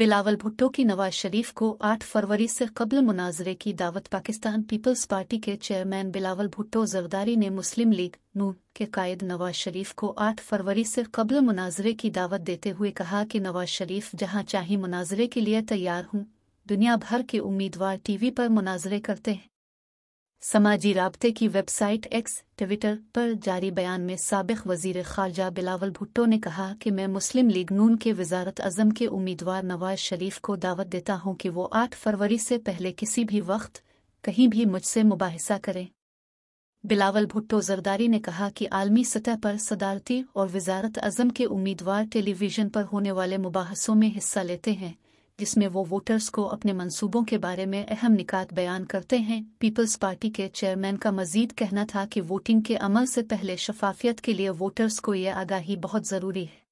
बिलावल भुट्टो की नवाज शरीफ को 8 फरवरी से कबल मुनाजरे की दावत पाकिस्तान पीपल्स पार्टी के चेयरमैन बिलावल भुट्टो जरदारी ने मुस्लिम लीग नू के कायद नवाज शरीफ को 8 फरवरी से कबल मुनाजरे की दावत देते हुए कहा कि नवाज शरीफ जहां चाहे मुनाजरे के लिए तैयार हूं दुनिया भर के उम्मीदवार टीवी पर मुनाजरे करते हैं समाजी रबते की वेबसाइट एक्स ट्विटर पर जारी बयान में सबक वजीर खारजा बिलावल भुट्टो ने कहा कि मैं मुस्लिम लीग नून के वजारत अजम के उम्मीदवार नवाज शरीफ को दावत देता हूं कि वो आठ फरवरी से पहले किसी भी वक्त कहीं भी मुझसे मुबासा करें बिलावल भुट्टो जरदारी ने कहा कि आलमी सतह पर सदारती और वजारत अजम के उम्मीदवार टेलीविजन पर होने वाले मुबासों में हिस्सा लेते हैं जिसमें वो वोटर्स को अपने मंसूबों के बारे में अहम निकात बयान करते हैं पीपल्स पार्टी के चेयरमैन का मजीद कहना था कि वोटिंग के अमल से पहले शफाफियत के लिए वोटर्स को यह आगाही बहुत ज़रूरी है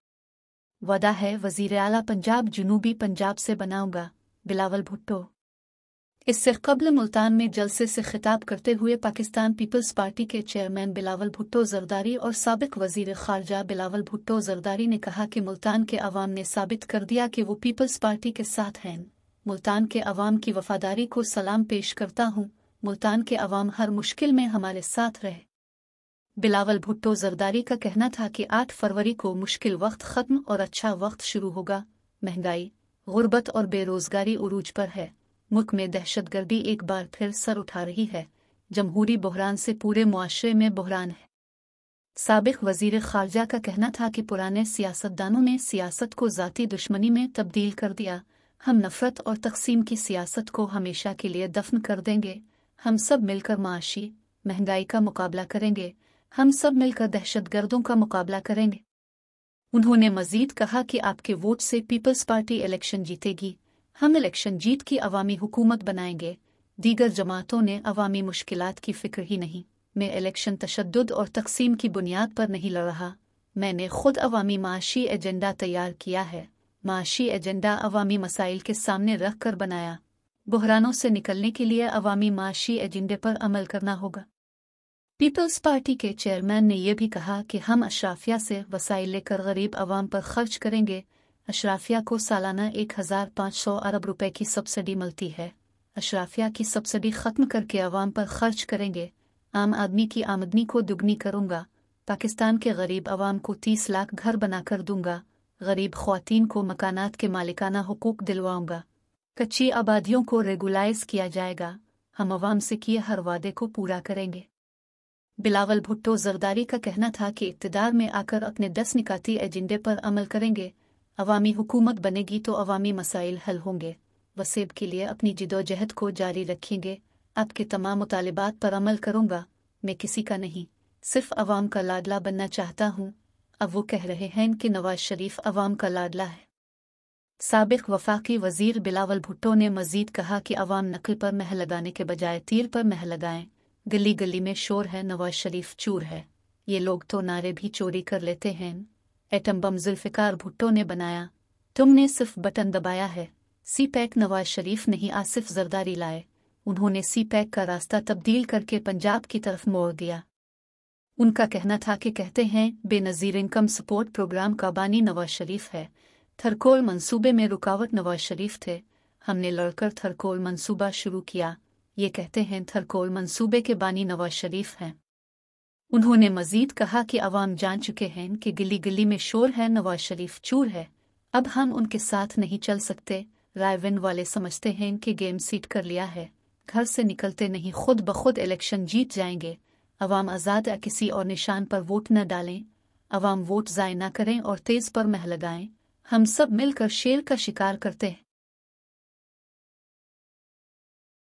वादा है वजीर अला पंजाब जुनूबी पंजाब से बनाऊंगा बिलावल भुट्टो इससे कबल मुल्तान में जलसे से खिताब करते हुए पाकिस्तान पीपल्स पार्टी के चेयरमैन बिलावल भुट्टो जरदारी और सबक वजीर खारजा बिलावल भुट्टो जरदारी ने कहा कि मुल्तान के अवाम ने साबित कर दिया कि वो पीपल्स पार्टी के साथ हैं मुल्तान के अवाम की वफादारी को सलाम पेश करता हूँ मुल्तान के अवाम हर मुश्किल में हमारे साथ रहे बिलावल भुट्टो जरदारी का कहना था कि आठ फरवरी को मुश्किल वक्त ख़त्म और अच्छा वक्त शुरू होगा महंगाई गुर्बत और बेरोजगारी उरूज पर है मुल्क में दहशतगर्दी एक बार फिर सर उठा रही है जमहूरी बहरान से पूरे मुआशरे में बहरान है सबक वजीर खारजा का कहना था कि पुराने सियासतदानों ने सियासत को जतीी दुश्मनी में तब्दील कर दिया हम नफरत और तकसीम की सियासत को हमेशा के लिए दफन कर देंगे हम सब मिलकर माशी महंगाई का मुकाबला करेंगे हम सब मिलकर दहशतगर्दों का मुकाबला करेंगे उन्होंने मजीद कहा कि आपके वोट से पीपल्स पार्टी इलेक्शन जीतेगी हम इलेक्शन जीत की अवामी हुकूमत बनाएंगे दीगर जमातों ने अवामी मुश्किल की फिक्र ही नहीं मैं इलेक्शन तशद और तकसीम की बुनियाद पर नहीं लड़ रहा मैंने खुद अवामी माशी एजेंडा तैयार किया है माशी एजेंडा अवामी मसाइल के सामने रख कर बनाया बहरानों से निकलने के लिए अवामी माशी एजेंडे पर अमल करना होगा पीपल्स पार्टी के चेयरमैन ने यह भी कहा कि हम अशराफिया से वसाइल लेकर गरीब अवाम पर खर्च करेंगे अशराफिया को सालाना एक हजार पाँच सौ अरब रुपए की सब्सिडी मिलती है अशराफिया की सब्सिडी खत्म करके अवाम पर खर्च करेंगे आम आदमी की आमदनी को दुगनी करूंगा पाकिस्तान के गरीब अवाम को तीस लाख घर बनाकर दूंगा गरीब खुवान को मकानात के मालिकाना हकूक दिलवाऊंगा कच्ची आबादियों को रेगुलाइज किया जाएगा हम अवाम से किए हर वादे को पूरा करेंगे बिलावल भुट्टो जरदारी का कहना था कि इकतदार में आकर अपने दस निकाती एजेंडे पर अमल करेंगे अवामी हुकूमत बनेगी तो अवामी मसाइल हल होंगे वसीब के लिए अपनी जिदोजहद को जारी रखेंगे आपके तमाम मुतालबात पर अमल करूंगा मैं किसी का नहीं सिर्फ अवाम का लाडला बनना चाहता हूँ अब वो कह रहे हैं कि नवाज शरीफ अवाम का लाडला है सबक वफाकी वजीर बिलावल भुट्टो ने मजीद कहा कि अवाम नकल पर मह लगाने के बजाय तीर पर मह लगाएं गली गली में शोर है नवाज शरीफ चूर है ये लोग तो नारे भी चोरी कर लेते हैं एटम बम जुल्फिकार भुट्टो ने बनाया तुमने सिर्फ बटन दबाया है सी पैक नवाज शरीफ नहीं आसिफ जरदारी लाए उन्होंने सी पैक का रास्ता तब्दील करके पंजाब की तरफ मोड़ दिया उनका कहना था कि कहते हैं बेनज़ीर इनकम सपोर्ट प्रोग्राम का बानी नवाज शरीफ है थरकोल मंसूबे में रुकावट नवाज शरीफ थे हमने लड़कर थरकोल मंसूबा शुरू किया ये कहते हैं थरकोल मंसूबे के बानी नवाज शरीफ हैं उन्होंने मजीद कहा कि अवाम जान चुके हैं कि गिली गिली में शोर है नवाज शरीफ चूर है अब हम उनके साथ नहीं चल सकते रायविन वाले समझते हैं कि गेम सीट कर लिया है घर से निकलते नहीं खुद ब खुद इलेक्शन जीत जाएंगे अवाम आज़ाद या किसी और निशान पर वोट न डालें अवाम वोट ज़ाय न करें और तेज़ पर मह लगाएं हम सब मिलकर शेर का शिकार करते हैं